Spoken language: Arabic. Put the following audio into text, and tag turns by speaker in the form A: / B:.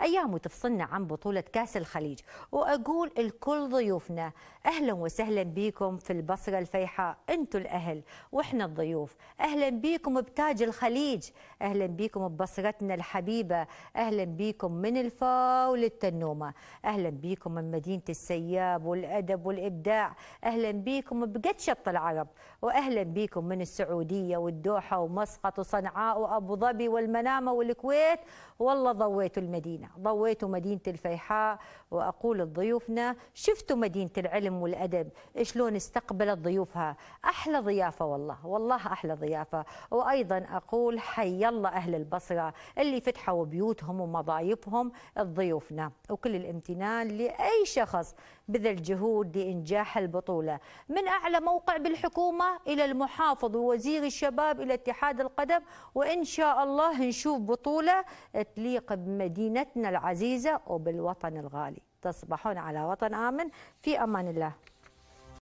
A: أيام وتفصلنا عن بطولة كأس الخليج وأقول لكل ضيوفنا أهلا وسهلا بكم في البصرة الفيحاء أنتم الأهل وإحنا الضيوف أهلا بكم بتاج الخليج أهلا بكم ببصرتنا الحبيبة أهلا بكم من الفاو للتنومة أهلا بكم من مدينة السياب والأدب والإبداع أهلا بكم بقد شط العرب وأهلا بكم من السعودية والدوحة ومسقط وصنعاء وأبو ظبي والمنامة والكويت والله ضويتوا المدينة ضويتوا ضويت مدينة الفيحاء وأقول لضيوفنا شفتوا مدينة العلم والأدب شلون استقبلت ضيوفها أحلى ضيافة والله والله أحلى ضيافة وأيضا أقول حي الله أهل البصرة اللي فتحوا بيوتهم ومضايفهم لضيوفنا وكل الامتنان لأي شخص بذل جهود لإنجاح البطولة من أعلى موقع بالحكومة إلى المحافظ ووزير الشباب إلى اتحاد القدم وإن شاء الله نشوف بطولة تليق بمدينتنا بلدتنا العزيزة وبالوطن الغالي تصبحون على وطن آمن في أمان الله